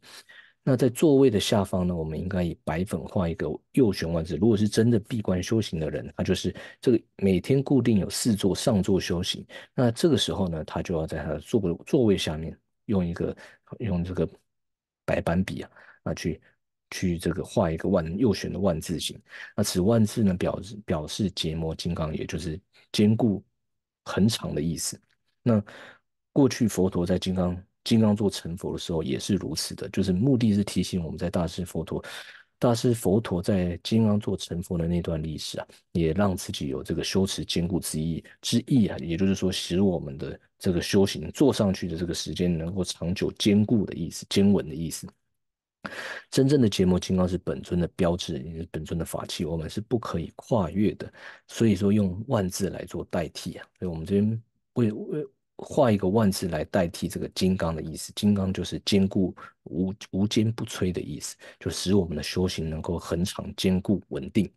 那在座位的下方呢，我们应该以白粉画一个右旋万字。如果是真的闭关修行的人，他就是这个每天固定有四座上座修行。那这个时候呢，他就要在他的坐座位下面用一个用这个白板笔啊啊去去这个画一个万右旋的万字形。那此万字呢，表示表示结膜金刚，也就是兼固。很长的意思。那过去佛陀在金刚金刚座成佛的时候也是如此的，就是目的是提醒我们在大师佛陀大师佛陀在金刚座成佛的那段历史啊，也让自己有这个修持坚固之意之意啊，也就是说，使我们的这个修行坐上去的这个时间能够长久坚固的意思，坚稳的意思。真正的结魔金刚是本尊的标志，也是本尊的法器，我们是不可以跨越的。所以说用万字来做代替啊，所以我们这边为为画一个万字来代替这个金刚的意思。金刚就是坚固无无坚不摧的意思，就使我们的修行能够恒常坚固稳定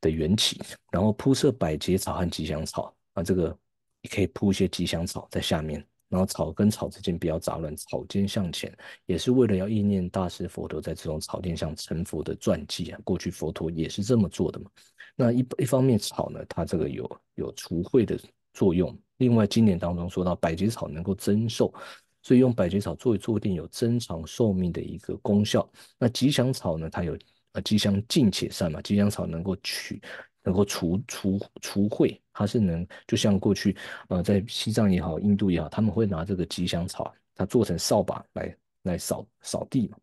的缘起。然后铺设百结草和吉祥草啊，这个你可以铺一些吉祥草在下面。然后草跟草之间比较杂乱，草尖向前也是为了要意念大师佛陀在这种草垫上成佛的传记啊，过去佛陀也是这么做的嘛。那一一方面草呢，它这个有有除秽的作用，另外经典当中说到百节草能够增寿，所以用百节草作为坐垫有增长寿命的一个功效。那吉祥草呢，它有啊吉祥静且善嘛，吉祥草能够取能够除除除秽。它是能就像过去，呃，在西藏也好，印度也好，他们会拿这个吉祥草，它做成扫把来来扫扫地嘛，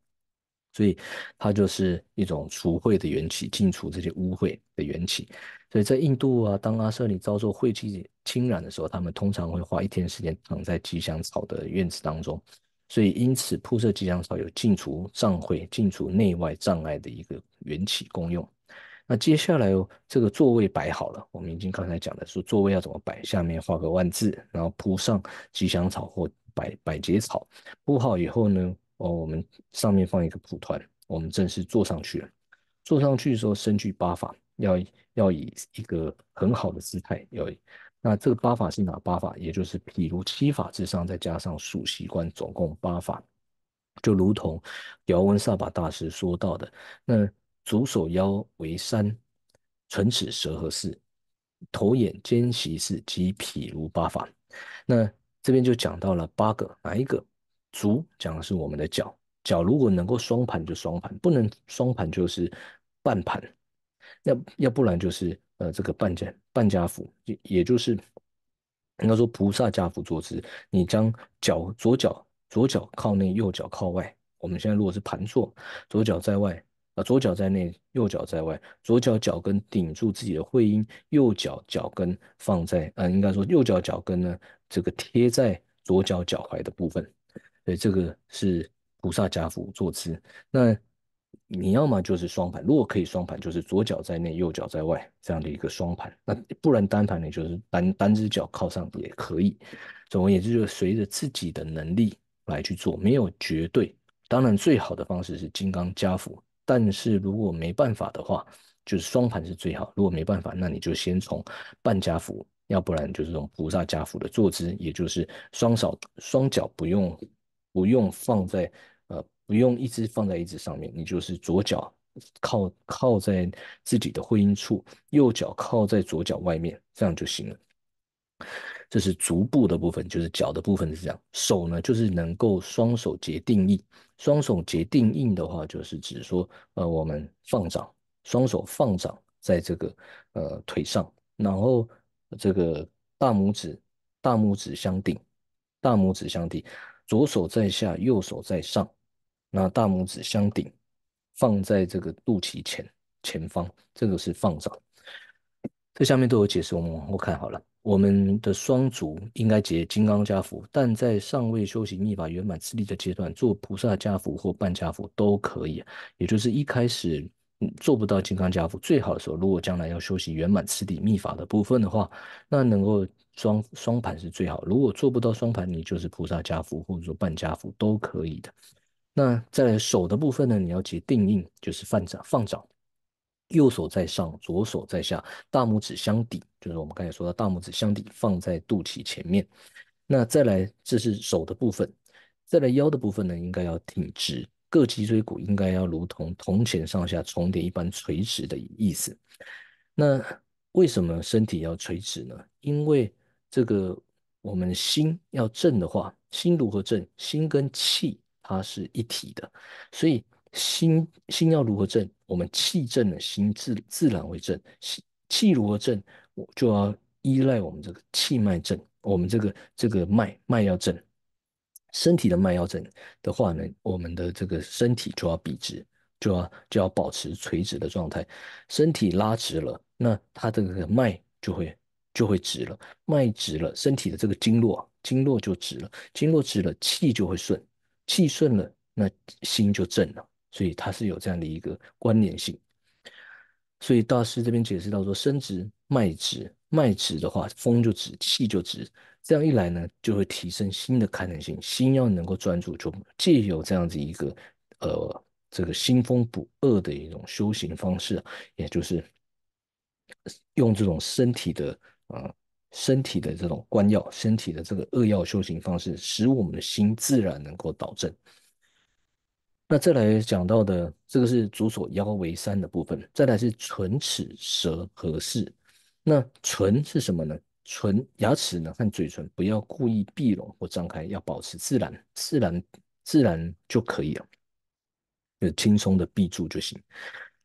所以它就是一种除秽的缘起，净除这些污秽的缘起。所以在印度啊，当阿舍里遭受晦气侵染的时候，他们通常会花一天时间躺在吉祥草的院子当中。所以因此铺设吉祥草有净除障秽、净除内外障碍的一个缘起功用。那接下来哦，这个座位摆好了，我们已经刚才讲的说座位要怎么摆，下面画个万字，然后铺上吉祥草或百百节草，铺好以后呢，哦，我们上面放一个蒲团，我们正式坐上去了。坐上去的时候，身具八法，要要以一个很好的姿态要。那这个八法是哪八法？也就是譬如七法之上，再加上数习观，总共八法。就如同姚文萨巴大师说到的那。足手腰为三，唇齿舌合四，头眼肩膝四，及脾如八法。那这边就讲到了八个，哪一个足讲的是我们的脚，脚如果能够双盘就双盘，不能双盘就是半盘，要要不然就是呃这个半减半家福，也也就是应该说菩萨家福坐姿，你将脚左脚左脚靠内，右脚靠外。我们现在如果是盘坐，左脚在外。啊，左脚在内，右脚在外。左脚脚跟顶住自己的会阴，右脚脚跟放在……呃，应该说右脚脚跟呢，这个贴在左脚脚踝的部分。所以这个是菩萨加福坐姿。那你要么就是双盘，如果可以双盘，就是左脚在内，右脚在外这样的一个双盘。那不然单盘呢，就是单单只脚靠上也可以。总而言之，就是随着自己的能力来去做，没有绝对。当然，最好的方式是金刚加福。但是如果没办法的话，就是双盘是最好。如果没办法，那你就先从半家福，要不然就是这种菩萨家福的坐姿，也就是双手双脚不用不用放在呃不用一只放在一只上面，你就是左脚靠靠在自己的会阴处，右脚靠在左脚外面，这样就行了。这是足部的部分，就是脚的部分是这样。手呢，就是能够双手结定印。双手结定印的话，就是指说，呃，我们放掌，双手放掌在这个呃腿上，然后这个大拇指大拇指相顶，大拇指相抵，左手在下，右手在上，那大拇指相顶放在这个肚脐前前方，这个是放掌。这下面都有解释，我们往后看好了。我们的双足应该结金刚加福，但在尚未修行密法圆满次第的阶段，做菩萨加福或半加福都可以。也就是一开始，做不到金刚加福，最好的时候，如果将来要修行圆满次第密法的部分的话，那能够双双盘是最好。如果做不到双盘，你就是菩萨加福或者说半加福都可以的。那在手的部分呢，你要结定印，就是放掌放掌。右手在上，左手在下，大拇指相抵，就是我们刚才说的大拇指相抵，放在肚脐前面。那再来，这是手的部分；再来腰的部分呢，应该要挺直，各脊椎骨应该要如同铜钱上下重叠一般垂直的意思。那为什么身体要垂直呢？因为这个我们心要正的话，心如何正？心跟气它是一体的，所以心心要如何正？我们气正了，心自自然会正。气气如何正，我就要依赖我们这个气脉正。我们这个这个脉脉要正，身体的脉要正的话呢，我们的这个身体就要笔直，就要就要保持垂直的状态。身体拉直了，那它个脉就会就会直了。脉直了，身体的这个经络经络就直了。经络直了，气就会顺，气顺了，那心就正了。所以它是有这样的一个关联性，所以大师这边解释到说，生直、脉直、脉直的话，风就直，气就直，这样一来呢，就会提升心的开能性。心要能够专注，就借有这样子一个，呃，这个心风补恶的一种修行方式，也就是用这种身体的，嗯，身体的这种观要、身体的这个恶要修行方式，使我们的心自然能够导正。那再来讲到的，这个是主锁腰围三的部分。再来是唇齿舌合适。那唇是什么呢？唇牙齿呢？看嘴唇，不要故意闭拢或张开，要保持自然、自然、自然就可以了，就轻松的闭住就行。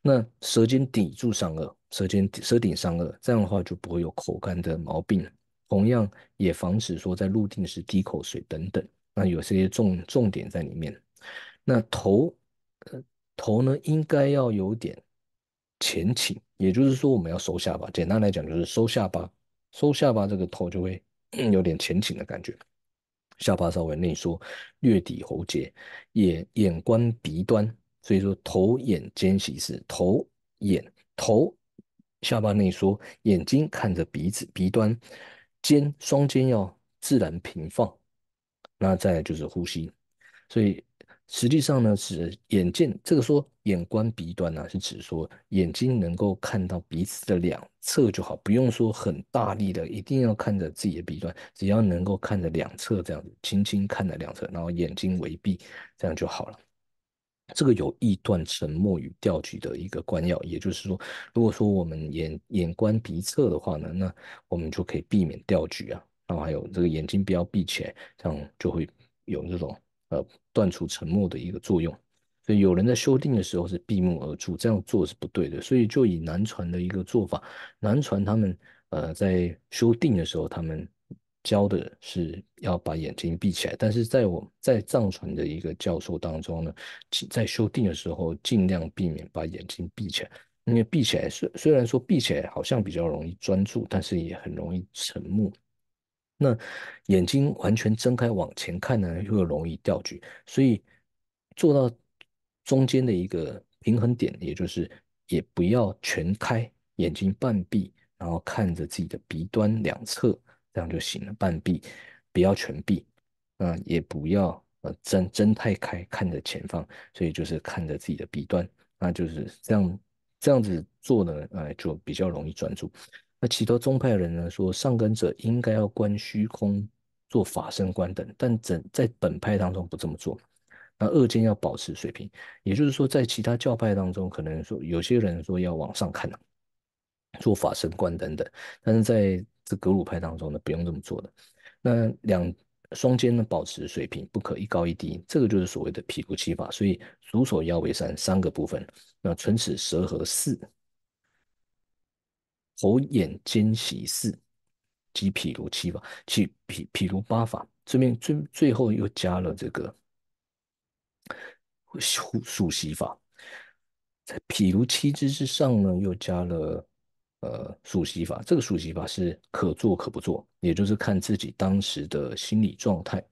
那舌尖抵住上颚，舌尖舌顶上颚，这样的话就不会有口干的毛病。同样也防止说在入定时滴口水等等。那有些重重点在里面。那头，头呢应该要有点前倾，也就是说我们要收下巴。简单来讲就是收下巴，收下巴，这个头就会有点前倾的感觉。下巴稍微内缩，略抵喉结，眼眼观鼻端，所以说头眼间隙是头眼头下巴内缩，眼睛看着鼻子鼻端，肩双肩要自然平放。那再就是呼吸，所以。实际上呢，是眼睛这个说眼观鼻端呢，是指说眼睛能够看到鼻子的两侧就好，不用说很大力的，一定要看着自己的鼻端，只要能够看着两侧这样子，轻轻看着两侧，然后眼睛微闭，这样就好了。这个有意断沉默与调局的一个关要，也就是说，如果说我们眼眼观鼻侧的话呢，那我们就可以避免调局啊。然后还有这个眼睛不要闭起来，这样就会有这种呃。断除沉没的一个作用，所以有人在修定的时候是闭目而住，这样做是不对的。所以就以南传的一个做法，南传他们呃在修定的时候，他们教的是要把眼睛闭起来。但是在我在藏传的一个教授当中呢，在修定的时候尽量避免把眼睛闭起来，因为闭起来虽虽然说闭起来好像比较容易专注，但是也很容易沉没。那眼睛完全睁开往前看呢，又容易掉举，所以做到中间的一个平衡点，也就是也不要全开眼睛，半闭，然后看着自己的鼻端两侧，这样就行了。半闭，不要全闭，嗯，也不要呃睁睁太开，看着前方，所以就是看着自己的鼻端，那就是这样这样子做呢，呃，就比较容易专注。那其他宗派人呢？说上根者应该要观虚空，做法身观等，但整在本派当中不这么做。那二肩要保持水平，也就是说，在其他教派当中，可能说有些人说要往上看做法身观等等，但是在这格鲁派当中呢，不用这么做的。那两双肩呢，保持水平，不可一高一低，这个就是所谓的皮骨七法。所以，左手腰为三三个部分，那唇齿舌和四。喉眼兼喜四，即譬如七法，即譬譬如八法，这边最最后又加了这个数数息法，在譬如七支之上呢，又加了呃数息法。这个数息法是可做可不做，也就是看自己当时的心理状态。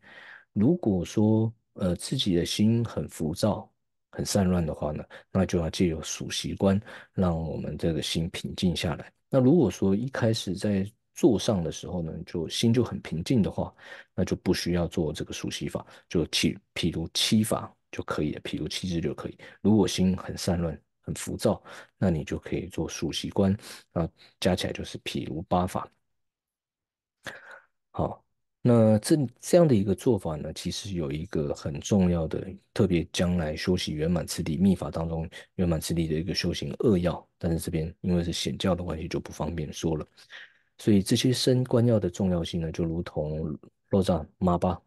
如果说呃自己的心很浮躁、很散乱的话呢，那就要借由数息观，让我们这个心平静下来。那如果说一开始在坐上的时候呢，就心就很平静的话，那就不需要做这个数息法，就七，譬如七法就可以了，譬如七支就可以。如果心很散乱、很浮躁，那你就可以做数息观，那加起来就是譬如八法。好。那这这样的一个做法呢，其实有一个很重要的，特别将来修习圆满次第密法当中圆满次第的一个修行扼要，但是这边因为是显教的关系就不方便说了。所以这些身观要的重要性呢，就如同洛藏玛巴、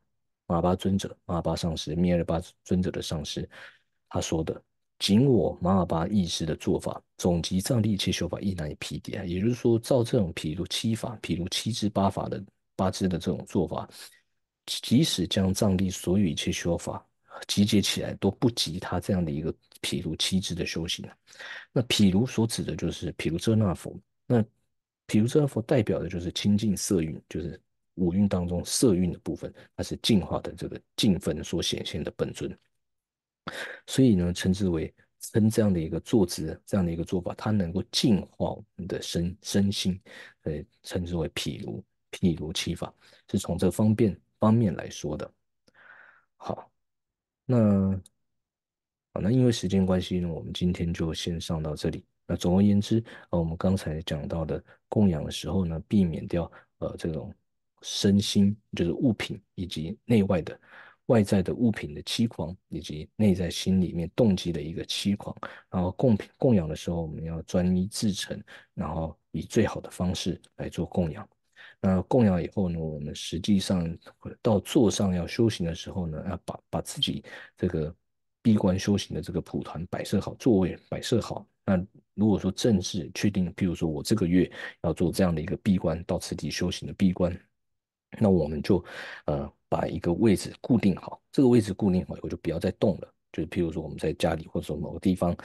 玛巴尊者、玛巴上师、密尔巴尊者的上师他说的：“仅我玛巴意识的做法，总集藏地一切修法亦难以敌啊，也就是说，照这种譬如七法、譬如七之八法的。八支的这种做法，即使将藏地所有一切说法集结起来，都不及他这样的一个毗卢七支的修行。那毗卢所指的就是毗卢遮那佛，那毗卢遮那佛代表的就是清净色蕴，就是五蕴当中色蕴的部分，它是净化的这个净分所显现的本尊。所以呢，称之为称这样的一个坐姿，这样的一个做法，它能够净化我们的身身心，呃，称之为毗卢。譬如七法，是从这方便方面来说的。好，那好，那因为时间关系呢，我们今天就先上到这里。那总而言之，呃，我们刚才讲到的供养的时候呢，避免掉呃这种身心，就是物品以及内外的外在的物品的欺狂，以及内在心里面动机的一个欺狂。然后供供养的时候，我们要专一自诚，然后以最好的方式来做供养。那供养以后呢？我们实际上到座上要修行的时候呢，要把把自己这个闭关修行的这个蒲团摆设好，座位摆设好。那如果说正式确定，譬如说我这个月要做这样的一个闭关，到此地修行的闭关，那我们就呃把一个位置固定好，这个位置固定好以后就不要再动了。就是譬如说我们在家里或者说某个地方，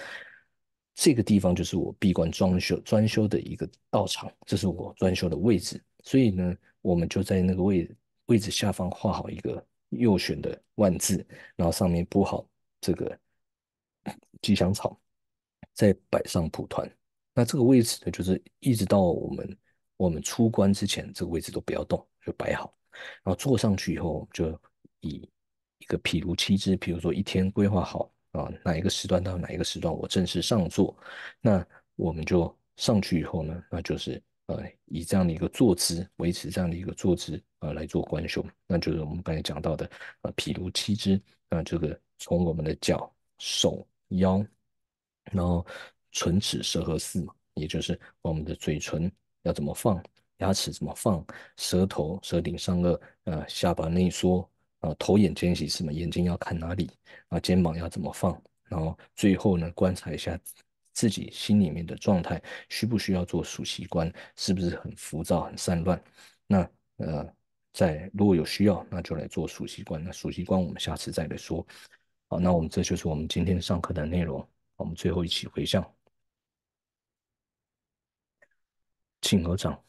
这个地方就是我闭关装修装修的一个道场，这是我装修的位置。所以呢，我们就在那个位位置下方画好一个右旋的万字，然后上面铺好这个吉祥草，再摆上蒲团。那这个位置呢，就是一直到我们我们出关之前，这个位置都不要动，就摆好。然后坐上去以后，就以一个譬如七支，譬如说一天规划好啊，哪一个时段到哪一个时段我正式上座，那我们就上去以后呢，那就是。呃，以这样的一个坐姿维持这样的一个坐姿，呃，来做观胸，那就是我们刚才讲到的，呃，譬如七肢，那这个从我们的脚、手、腰，然后唇齿舌和四嘛，也就是我们的嘴唇要怎么放，牙齿怎么放，舌头、舌顶上颚，呃，下巴内缩，呃，头眼间隙什么，眼睛要看哪里，啊，肩膀要怎么放，然后最后呢，观察一下。自己心里面的状态需不需要做属习观？是不是很浮躁、很散乱？那呃，在如果有需要，那就来做属习观。那属习观我们下次再来说。好，那我们这就是我们今天上课的内容。我们最后一起回向，请合掌。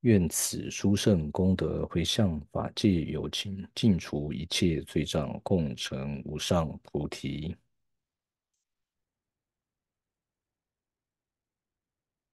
愿此殊胜功德回向法界有情，尽除一切罪障，共成无上菩提。